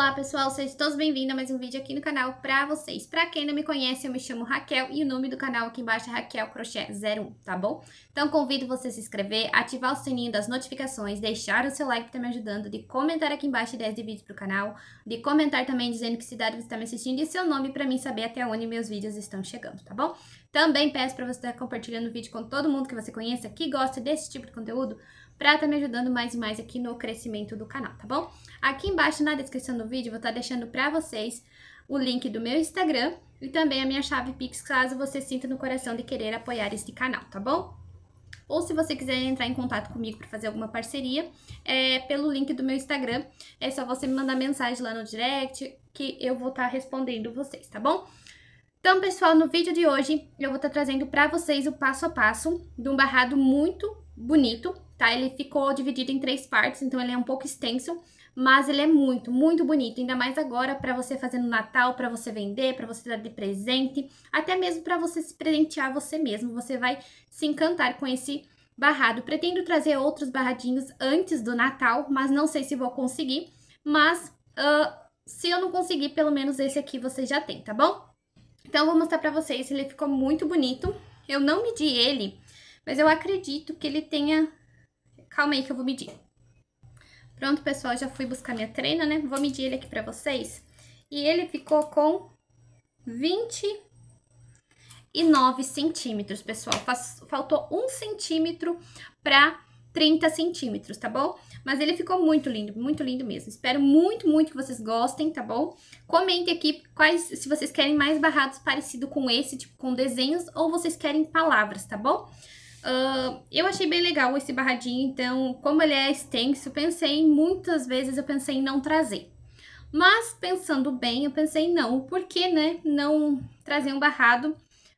Olá pessoal, sejam todos bem-vindos a mais um vídeo aqui no canal pra vocês. Pra quem não me conhece, eu me chamo Raquel e o nome do canal aqui embaixo é Raquel Crochê 01, tá bom? Então convido você a se inscrever, ativar o sininho das notificações, deixar o seu like que tá me ajudando, de comentar aqui embaixo ideias de vídeos pro canal, de comentar também dizendo que cidade você tá me assistindo e seu nome pra mim saber até onde meus vídeos estão chegando, tá bom? Também peço pra você estar tá compartilhando o vídeo com todo mundo que você conheça, que gosta desse tipo de conteúdo, para estar tá me ajudando mais e mais aqui no crescimento do canal, tá bom? Aqui embaixo na descrição do vídeo, vou estar tá deixando para vocês o link do meu Instagram e também a minha chave Pix, caso você sinta no coração de querer apoiar este canal, tá bom? Ou se você quiser entrar em contato comigo para fazer alguma parceria, é pelo link do meu Instagram. É só você me mandar mensagem lá no direct que eu vou estar tá respondendo vocês, tá bom? Então, pessoal, no vídeo de hoje eu vou estar tá trazendo para vocês o passo a passo de um barrado muito bonito, tá? Ele ficou dividido em três partes, então ele é um pouco extenso, mas ele é muito, muito bonito, ainda mais agora para você fazer no Natal, para você vender, para você dar de presente, até mesmo para você se presentear você mesmo. Você vai se encantar com esse barrado. Pretendo trazer outros barradinhos antes do Natal, mas não sei se vou conseguir, mas uh, se eu não conseguir, pelo menos esse aqui você já tem, tá bom? Então, vou mostrar pra vocês, ele ficou muito bonito. Eu não medi ele, mas eu acredito que ele tenha... Calma aí que eu vou medir. Pronto, pessoal, já fui buscar minha treina, né? Vou medir ele aqui pra vocês. E ele ficou com 29 centímetros, pessoal. Faz... Faltou um centímetro pra 30 centímetros, tá bom? Mas ele ficou muito lindo, muito lindo mesmo. Espero muito, muito que vocês gostem, tá bom? Comentem aqui quais, se vocês querem mais barrados parecido com esse, tipo, com desenhos, ou vocês querem palavras, tá bom? Uh, eu achei bem legal esse barradinho, então, como ele é extenso, pensei muitas vezes, eu pensei em não trazer. Mas, pensando bem, eu pensei, não, por que, né, não trazer um barrado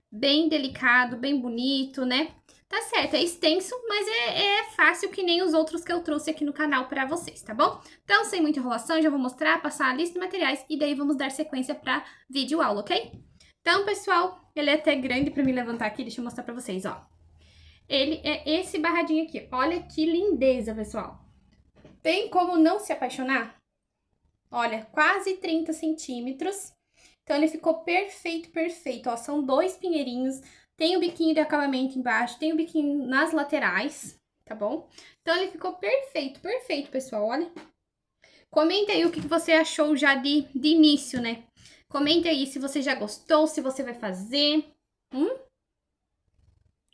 bem delicado, bem bonito, né? Tá certo, é extenso, mas é, é, fácil que nem os outros que eu trouxe aqui no canal para vocês, tá bom? Então, sem muita enrolação, já vou mostrar, passar a lista de materiais e daí vamos dar sequência para vídeo aula, ok? Então, pessoal, ele é até grande para me levantar aqui, deixa eu mostrar para vocês, ó. Ele é esse barradinho aqui, olha que lindeza, pessoal. Tem como não se apaixonar? Olha, quase 30 centímetros. Então, ele ficou perfeito, perfeito, ó, são dois pinheirinhos tem o biquinho de acabamento embaixo, tem o biquinho nas laterais, tá bom? Então, ele ficou perfeito, perfeito, pessoal, olha. Comenta aí o que você achou já de, de início, né? Comenta aí se você já gostou, se você vai fazer. Hum?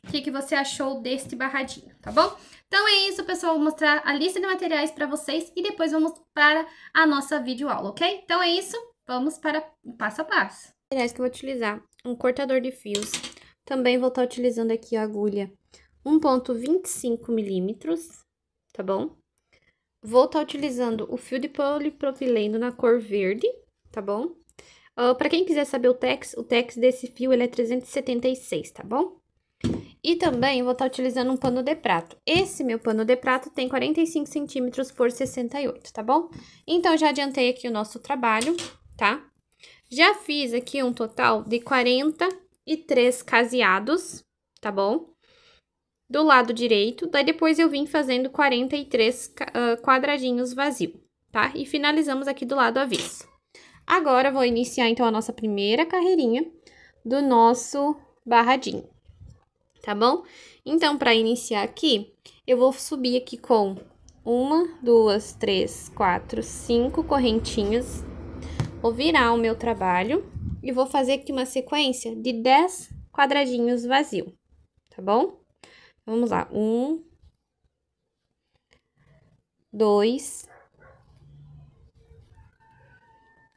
O que, que você achou deste barradinho, tá bom? Então é isso, pessoal. Vou mostrar a lista de materiais para vocês e depois vamos para a nossa videoaula, ok? Então é isso. Vamos para o passo a passo. Materiais que eu vou utilizar. Um cortador de fios, também vou estar tá utilizando aqui a agulha 1.25 milímetros, tá bom? Vou estar tá utilizando o fio de polipropileno na cor verde, tá bom? Uh, ah, Para quem quiser saber o tex, o tex desse fio ele é 376, tá bom? E também vou estar tá utilizando um pano de prato. Esse meu pano de prato tem 45 centímetros por 68, tá bom? Então, já adiantei aqui o nosso trabalho, tá? Já fiz aqui um total de 40 e três caseados, tá bom? Do lado direito, daí depois eu vim fazendo 43 uh, quadradinhos vazio, tá? E finalizamos aqui do lado avesso. Agora, vou iniciar, então, a nossa primeira carreirinha do nosso barradinho, tá bom? Então, para iniciar aqui, eu vou subir aqui com uma, duas, três, quatro, cinco correntinhas. Vou virar o meu trabalho e vou fazer aqui uma sequência de 10 quadradinhos vazio, tá bom? Vamos lá, um, dois,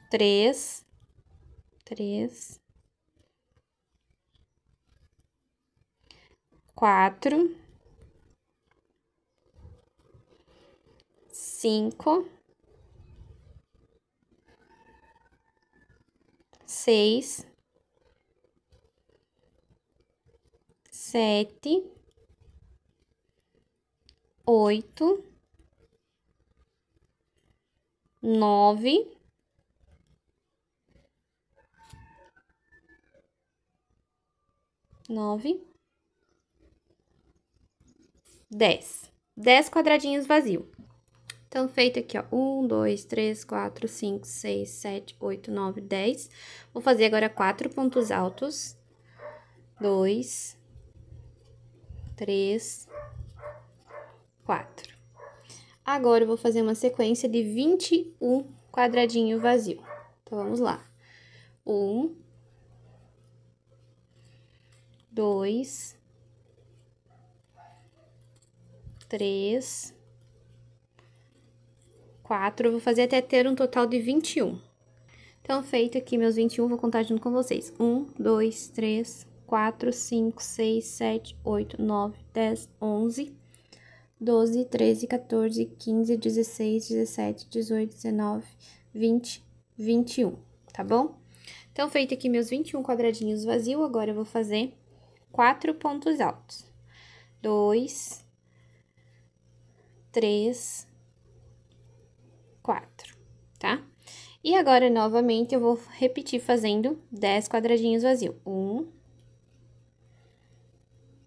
três, três, quatro, cinco seis, sete, oito, nove, nove, dez. Dez quadradinhos vazios. Então, feito aqui, ó, 1, 2, 3, 4, 5, 6, 7, 8, 9, 10. Vou fazer agora quatro pontos altos. 2, 3, 4. Agora, eu vou fazer uma sequência de 21 quadradinho vazio. Então, vamos lá. 1, 2, 3, 4, eu vou fazer até ter um total de 21. Então, feito aqui meus 21, vou contar junto com vocês. 1, 2, 3, 4, 5, 6, 7, 8, 9, 10, 11, 12, 13, 14, 15, 16, 17, 18, 19, 20, 21, tá bom? Então, feito aqui meus 21 quadradinhos vazios, agora eu vou fazer quatro pontos altos. Dois, três, quatro, tá? E agora, novamente, eu vou repetir fazendo dez quadradinhos vazios. Um,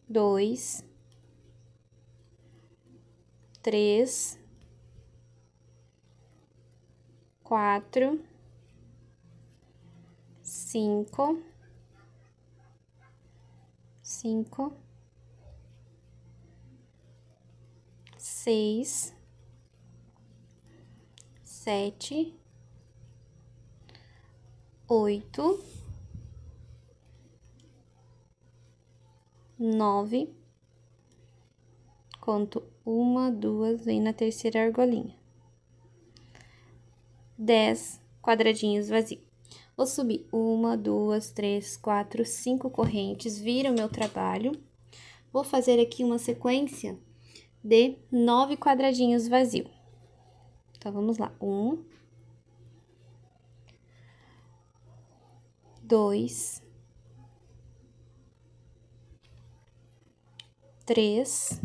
dois, três, quatro, cinco, cinco, seis, sete, oito, nove. Conto uma, duas, vem na terceira argolinha. Dez quadradinhos vazios. Vou subir uma, duas, três, quatro, cinco correntes, vira o meu trabalho. Vou fazer aqui uma sequência de nove quadradinhos vazios. Então, vamos lá. Um. Dois. Três.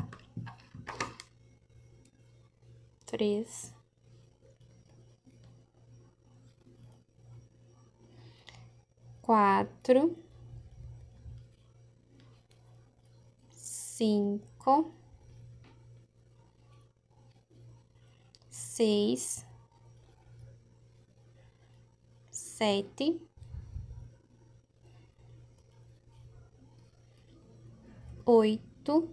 Três. Quatro. Cinco. seis, sete, oito,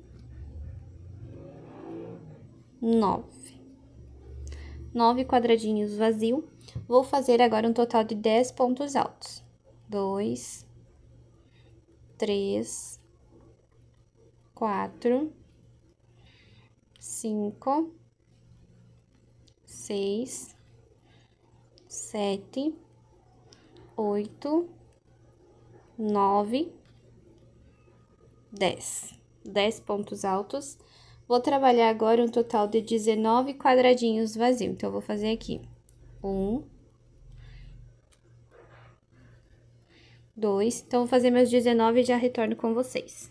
nove. Nove quadradinhos vazio. Vou fazer agora um total de dez pontos altos. Dois, três, quatro, cinco seis, sete, oito, nove, dez. Dez pontos altos. Vou trabalhar agora um total de 19 quadradinhos vazios. Então, eu vou fazer aqui. Um. Dois. Então, vou fazer meus 19 e já retorno com vocês.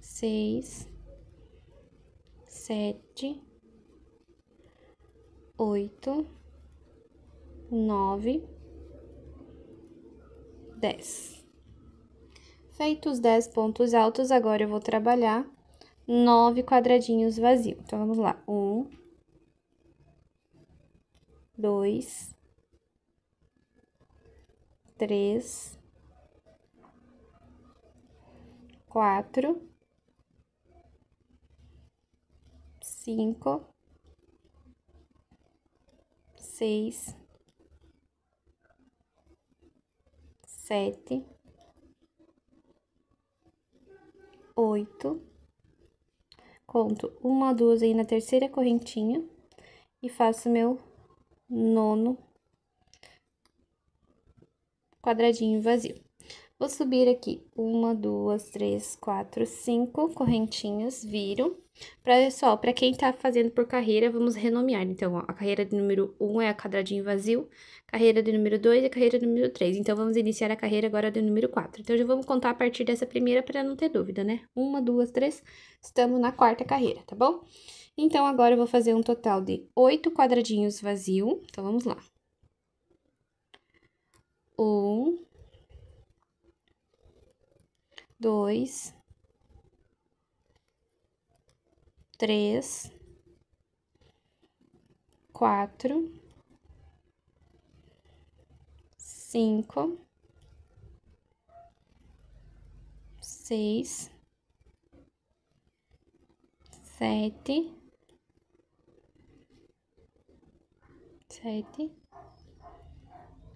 seis, sete, oito, nove, dez. Feitos dez pontos altos, agora eu vou trabalhar nove quadradinhos vazios. Então, vamos lá. Um, dois, três, quatro, cinco, seis, sete, oito. Conto uma, duas aí na terceira correntinha e faço meu nono quadradinho vazio. Vou subir aqui uma, duas, três, quatro, cinco correntinhas, viro. Pra, só, para quem tá fazendo por carreira, vamos renomear. Então, ó, a carreira de número um é a quadradinho vazio, carreira de número dois é a carreira de número três. Então, vamos iniciar a carreira agora do número quatro. Então, já vamos contar a partir dessa primeira para não ter dúvida, né? Uma, duas, três, estamos na quarta carreira, tá bom? Então, agora eu vou fazer um total de oito quadradinhos vazio. Então, vamos lá. Um, dois, três, quatro, cinco, seis, sete, sete,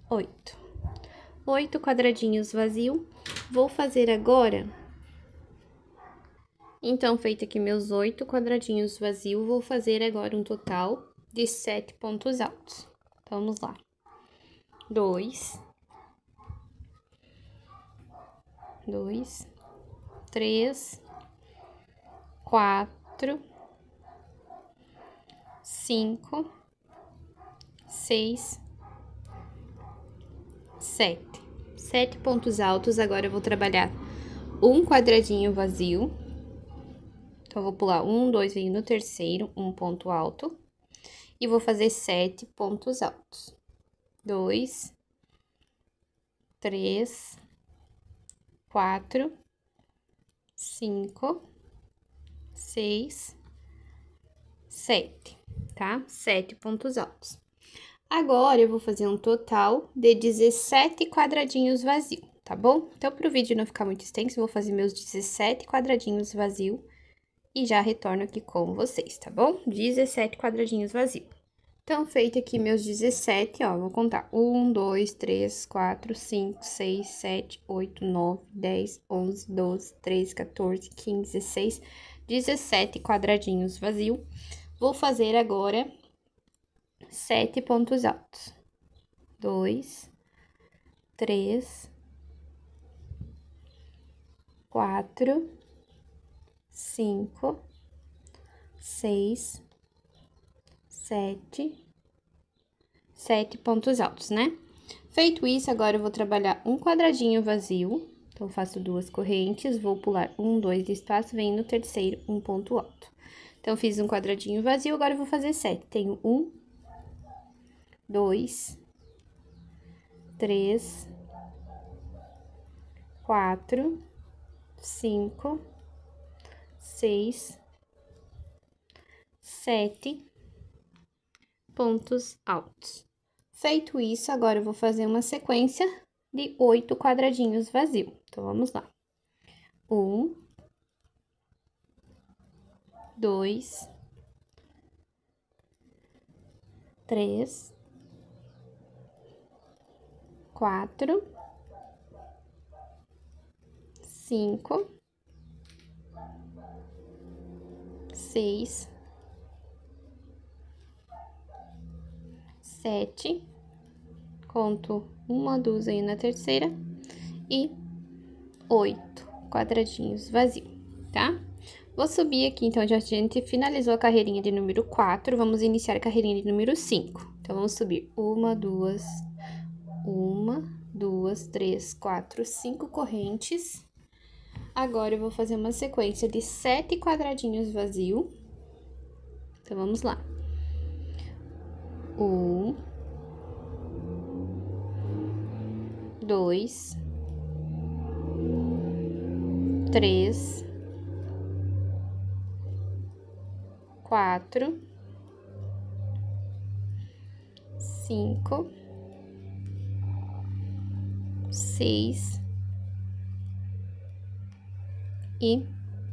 oito. Oito quadradinhos vazio Vou fazer agora... Então, feito aqui meus oito quadradinhos vazios, vou fazer agora um total de sete pontos altos. Então, vamos lá. Dois. Dois. Três. Quatro. Cinco. Seis. Sete sete pontos altos, agora eu vou trabalhar um quadradinho vazio. Então, eu vou pular um, dois, venho no terceiro, um ponto alto. E vou fazer sete pontos altos. Dois, três, quatro, cinco, seis, sete, tá? Sete pontos altos. Agora eu vou fazer um total de 17 quadradinhos vazios, tá bom? Então, para o vídeo não ficar muito extenso, eu vou fazer meus 17 quadradinhos vazios e já retorno aqui com vocês, tá bom? 17 quadradinhos vazios. Então, feito aqui meus 17, ó, vou contar. 1, 2, 3, 4, 5, 6, 7, 8, 9, 10, 11, 12, 13, 14, 15, 16, 17 quadradinhos vazio. Vou fazer agora sete pontos altos. Dois, três, quatro, cinco, seis, sete, sete pontos altos, né? Feito isso, agora eu vou trabalhar um quadradinho vazio. Então, faço duas correntes, vou pular um, dois de espaço, venho no terceiro, um ponto alto. Então, fiz um quadradinho vazio, agora eu vou fazer sete. Tenho um, dois, três, quatro, cinco, seis, sete pontos altos. Feito isso, agora eu vou fazer uma sequência de oito quadradinhos vazios. Então, vamos lá. Um, dois, três, quatro, cinco, seis, sete, conto uma dúzia na terceira e oito quadradinhos vazios, tá? Vou subir aqui, então, já a gente finalizou a carreirinha de número 4, vamos iniciar a carreirinha de número 5. Então, vamos subir uma, duas, uma, duas, três, quatro, cinco correntes. Agora, eu vou fazer uma sequência de sete quadradinhos vazio. Então, vamos lá. Um. Dois. Três. Quatro. Cinco seis e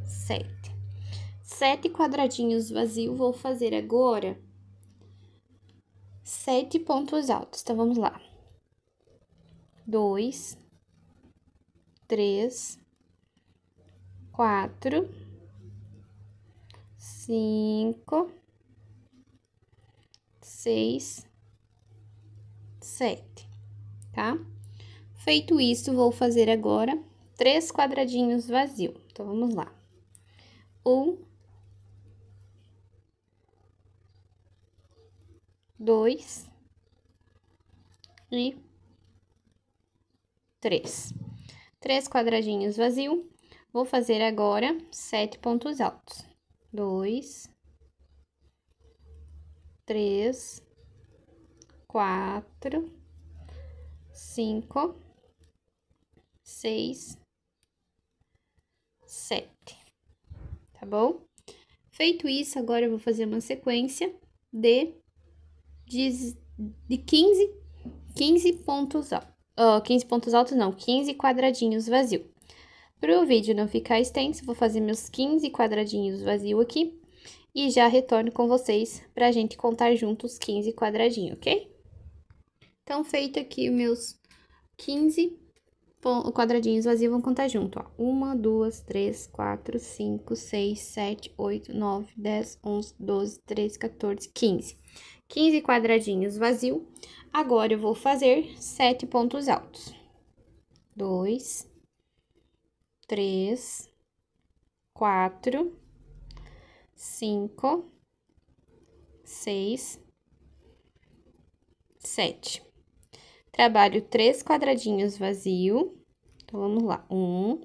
sete. Sete quadradinhos vazios, vou fazer agora sete pontos altos. Então, vamos lá. Dois, três, quatro, cinco, seis, sete, tá? Feito isso, vou fazer agora três quadradinhos vazio. Então, vamos lá. Um. Dois. E três. Três quadradinhos vazio. Vou fazer agora sete pontos altos. Dois. Três. Quatro. Cinco seis, sete, tá bom? Feito isso, agora eu vou fazer uma sequência de, de, de 15, 15 pontos altos. Uh, 15 pontos altos não, 15 quadradinhos vazio. Para o vídeo não ficar extenso, vou fazer meus 15 quadradinhos vazio aqui e já retorno com vocês para a gente contar juntos 15 quadradinhos, ok? Então, feito aqui meus 15 o quadradinhos vazios vão contar junto, ó. Uma, duas, três, quatro, cinco, seis, sete, oito, nove, dez, onze, doze, treze, 14, quinze. Quinze quadradinhos vazio. Agora, eu vou fazer sete pontos altos. Dois, três, quatro, cinco, seis, sete. Trabalho três quadradinhos vazio. Então, vamos lá. Um.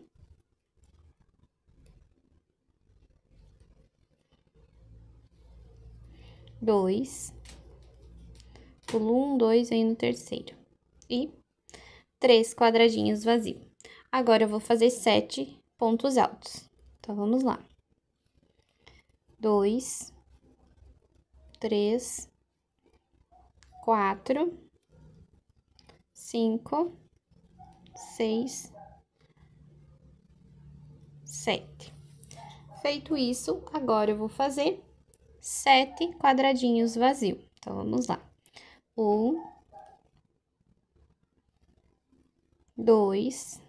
Dois. Pulo um, dois, aí no terceiro. E três quadradinhos vazio. Agora, eu vou fazer sete pontos altos. Então, vamos lá. Dois. Três. Quatro cinco, seis, sete. Feito isso, agora eu vou fazer sete quadradinhos vazios. Então, vamos lá. Um, dois,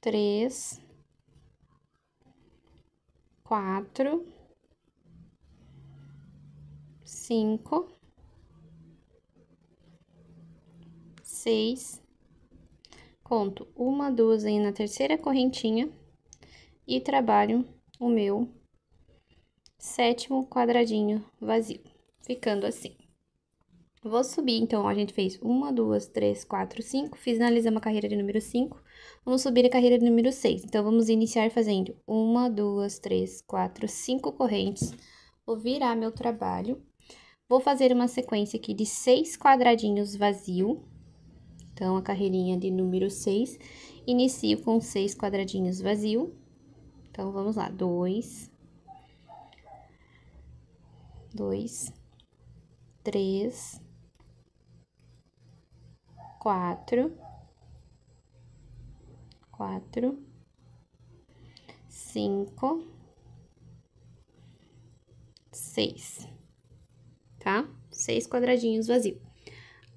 três, quatro, cinco 6, conto uma, duas aí na terceira correntinha e trabalho o meu sétimo quadradinho vazio, ficando assim. Vou subir, então, ó, a gente fez uma, duas, três, quatro, cinco, finalizamos a carreira de número cinco, vamos subir a carreira de número seis. Então, vamos iniciar fazendo uma, duas, três, quatro, cinco correntes, vou virar meu trabalho, vou fazer uma sequência aqui de seis quadradinhos vazio, então, a carreirinha de número 6. Inicio com seis quadradinhos vazio. Então, vamos lá. Dois. Dois. Três. Quatro. Quatro. Cinco. Seis. Tá? Seis quadradinhos vazios.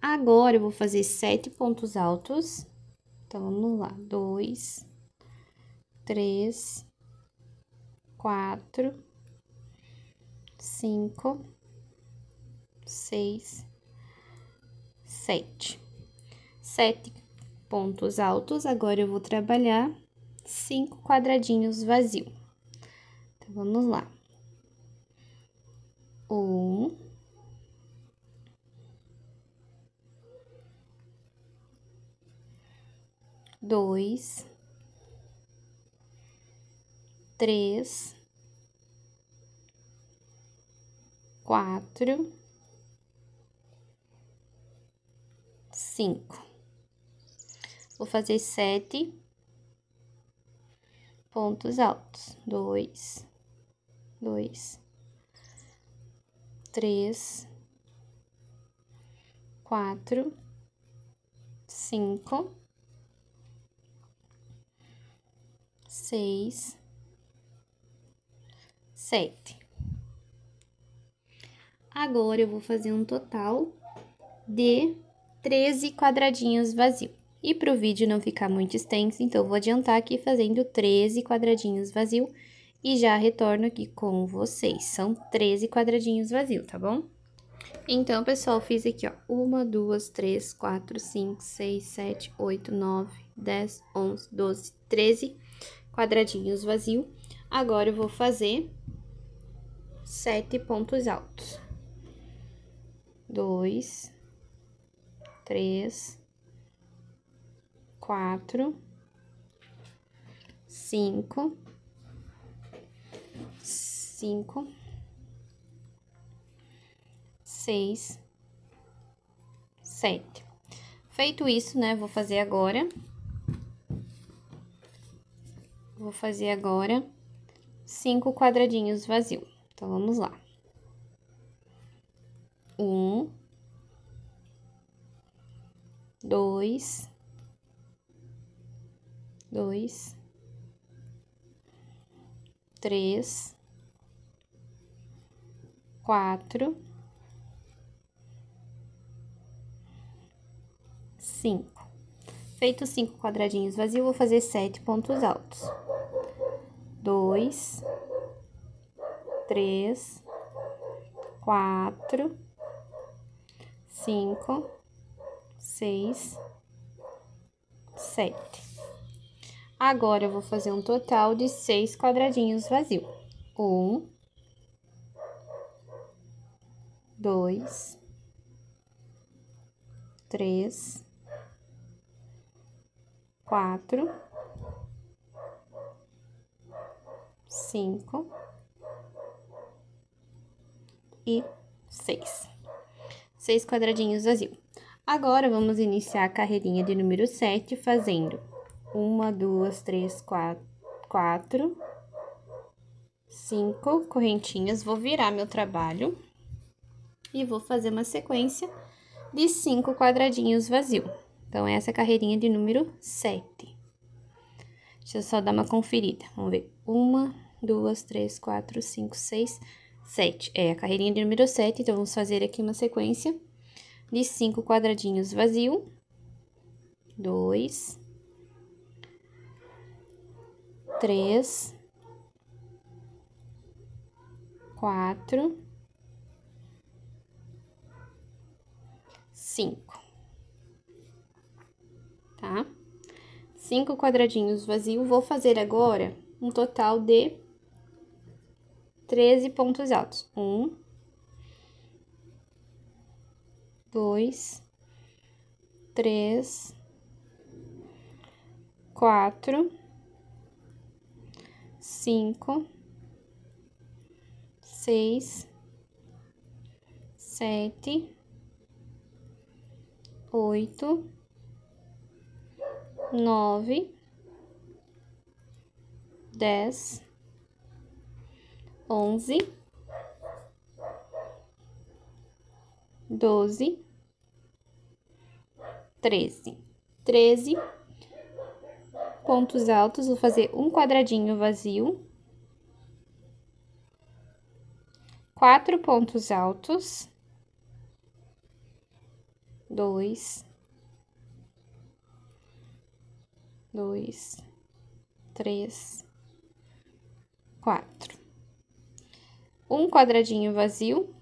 Agora, eu vou fazer sete pontos altos. Então, vamos lá. Dois, três, quatro, cinco, seis, sete. Sete pontos altos. Agora, eu vou trabalhar cinco quadradinhos vazio. Então, vamos lá. Um dois, três, quatro, cinco. Vou fazer sete pontos altos. Dois, dois, três, quatro, cinco seis, sete. Agora, eu vou fazer um total de 13 quadradinhos vazio. E para o vídeo não ficar muito extenso, então, vou adiantar aqui fazendo 13 quadradinhos vazio e já retorno aqui com vocês. São 13 quadradinhos vazio, tá bom? Então, pessoal, fiz aqui, ó, uma, duas, três, quatro, cinco, seis, sete, oito, nove, dez, onze, doze, treze quadradinhos vazio. Agora, eu vou fazer sete pontos altos. Dois, três, quatro, cinco, cinco, seis, sete. Feito isso, né, vou fazer agora Vou fazer agora cinco quadradinhos vazio. Então, vamos lá. Um. Dois. Dois. Três. Quatro. Cinco. Feito cinco quadradinhos vazios, vou fazer sete pontos altos dois, três, quatro, cinco, seis, sete. Agora, eu vou fazer um total de seis quadradinhos vazios. Um, dois, três, quatro cinco e seis. Seis quadradinhos vazio. Agora, vamos iniciar a carreirinha de número sete fazendo uma, duas, três, quatro, quatro, cinco correntinhas. Vou virar meu trabalho e vou fazer uma sequência de cinco quadradinhos vazio. Então, é essa é a carreirinha de número 7. Deixa eu só dar uma conferida. Vamos ver. Uma, duas, três, quatro, cinco, seis, sete. É a carreirinha de número sete, então vamos fazer aqui uma sequência de cinco quadradinhos vazio. Dois, três, quatro, cinco, tá? Cinco quadradinhos vazio. Vou fazer agora um total de 13 pontos altos. Um, dois, três, quatro, cinco, seis, sete, oito, nove, dez onze, doze, treze. Treze pontos altos, vou fazer um quadradinho vazio, quatro pontos altos, dois, dois, três, quatro um quadradinho vazio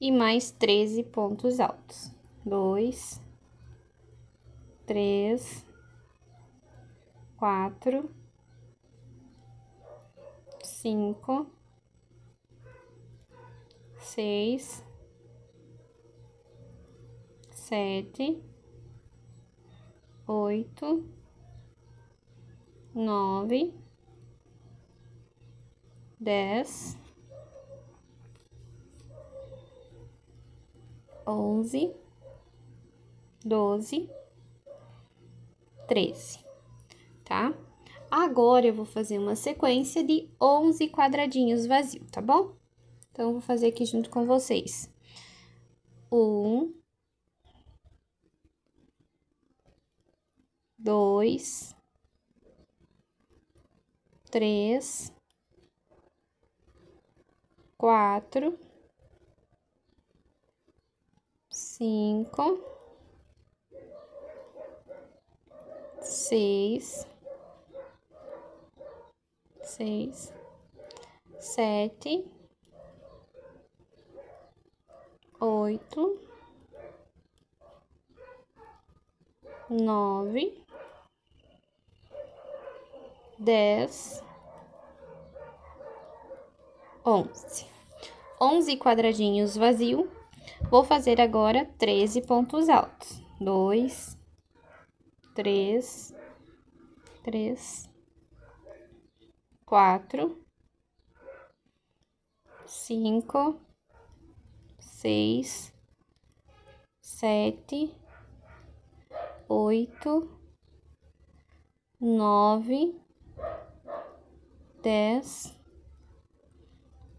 e mais 13 pontos altos. Dois, três, quatro, cinco, seis, sete, oito, nove dez, onze, doze, treze, tá? Agora eu vou fazer uma sequência de onze quadradinhos vazios, tá bom? Então, eu vou fazer aqui junto com vocês. Um, dois, três, quatro, cinco, seis, seis, sete, oito, nove, dez. 11. 11 quadradinhos vazio. Vou fazer agora 13 pontos altos. 2, 3, 3, 4, 5, 6, 7, 8, 9, 10,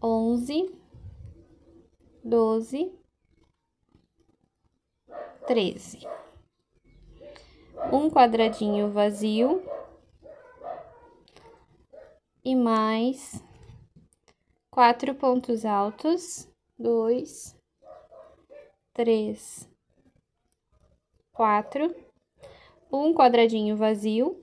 onze, doze, treze. Um quadradinho vazio e mais quatro pontos altos, dois, três, quatro, um quadradinho vazio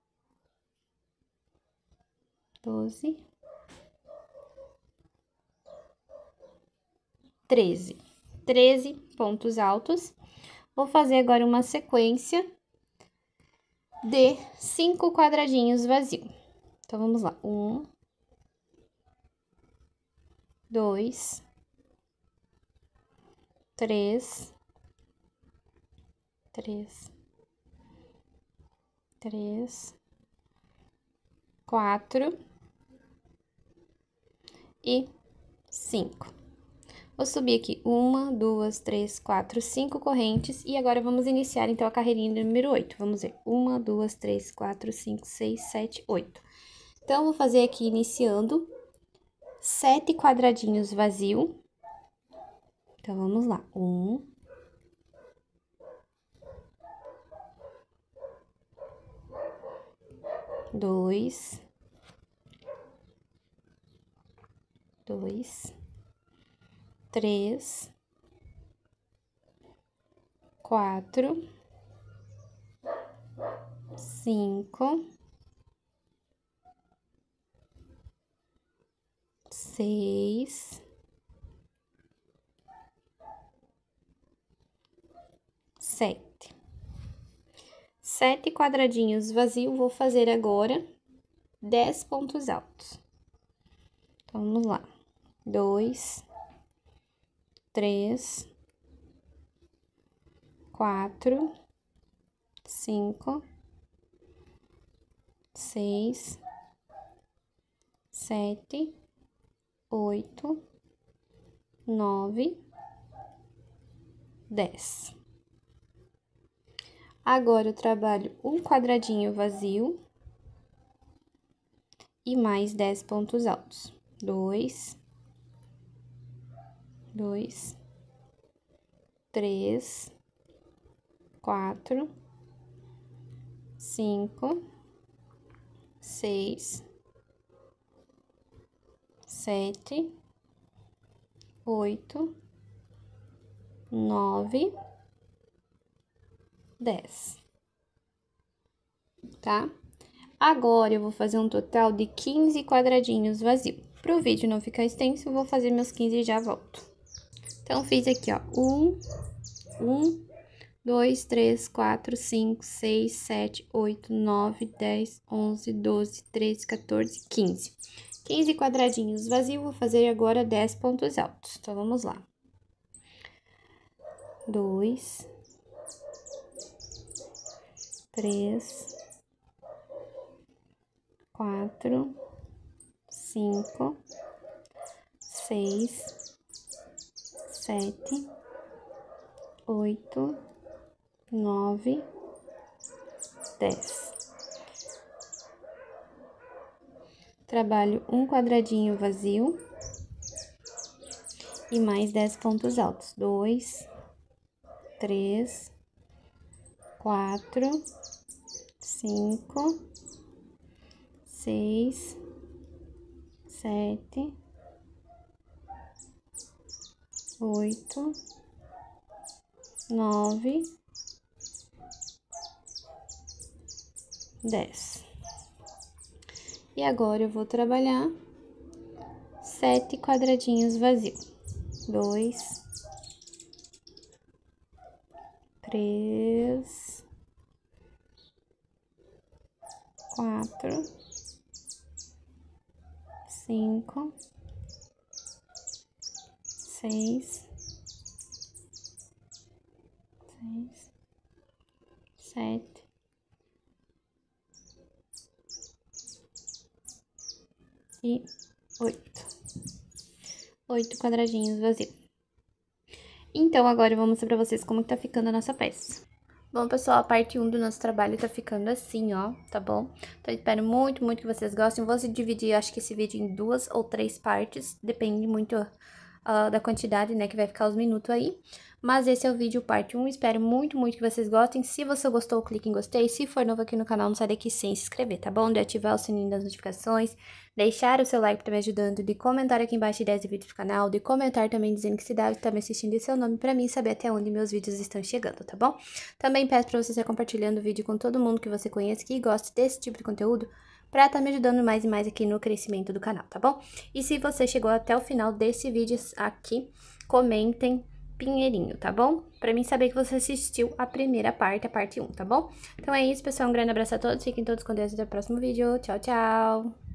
doze, treze. Treze pontos altos. Vou fazer agora uma sequência de cinco quadradinhos vazios. Então, vamos lá. Um, dois, três, três, três, quatro e 5. Vou subir aqui uma, duas, três, quatro, cinco correntes. E agora vamos iniciar, então, a carreirinha número 8. Vamos ver. Uma, duas, três, quatro, cinco, seis, sete, oito. Então, vou fazer aqui, iniciando, sete quadradinhos vazio. Então, vamos lá. Um. Dois. dois, três, quatro, cinco, seis, sete. Sete quadradinhos vazios, vou fazer agora dez pontos altos. Então, vamos lá dois, três, quatro, cinco, seis, sete, oito, nove, dez. Agora eu trabalho um quadradinho vazio e mais dez pontos altos. Dois, dois, três, quatro, cinco, seis, sete, oito, nove, dez, tá? Agora eu vou fazer um total de 15 quadradinhos vazios. Para o vídeo não ficar extenso, eu vou fazer meus 15 e já volto. Então, fiz aqui, ó, um, um, dois, três, quatro, cinco, seis, sete, oito, nove, dez, onze, doze, treze, 14, quinze. 15 quadradinhos vazios, vou fazer agora 10 pontos altos. Então, vamos lá. 2, 3, 4, 5, 6, sete, oito, nove, dez. Trabalho um quadradinho vazio e mais dez pontos altos. Dois, três, quatro, cinco, seis, sete oito, nove, dez. E agora eu vou trabalhar sete quadradinhos vazios. Dois, três, quatro, cinco seis, seis, sete, e oito. Oito quadradinhos vazios. Então, agora eu vou mostrar pra vocês como que tá ficando a nossa peça. Bom, pessoal, a parte 1 do nosso trabalho tá ficando assim, ó, tá bom? Então, espero muito, muito que vocês gostem. Vou dividir, acho que esse vídeo em duas ou três partes, depende muito uh, da quantidade, né, que vai ficar os minutos aí. Mas esse é o vídeo parte 1, espero muito, muito que vocês gostem. Se você gostou, clique em gostei. Se for novo aqui no canal, não sai daqui sem se inscrever, tá bom? De ativar o sininho das notificações, deixar o seu like pra me ajudando, de comentar aqui embaixo ideias de vídeo do canal, de comentar também dizendo que cidade está me assistindo e seu nome pra mim saber até onde meus vídeos estão chegando, tá bom? Também peço pra você estar compartilhando o vídeo com todo mundo que você conhece que gosta desse tipo de conteúdo, para estar tá me ajudando mais e mais aqui no crescimento do canal, tá bom? E se você chegou até o final desse vídeo aqui, comentem Pinheirinho, tá bom? Pra mim saber que você assistiu a primeira parte, a parte 1, tá bom? Então é isso, pessoal. Um grande abraço a todos. Fiquem todos com Deus. Até o próximo vídeo. Tchau, tchau.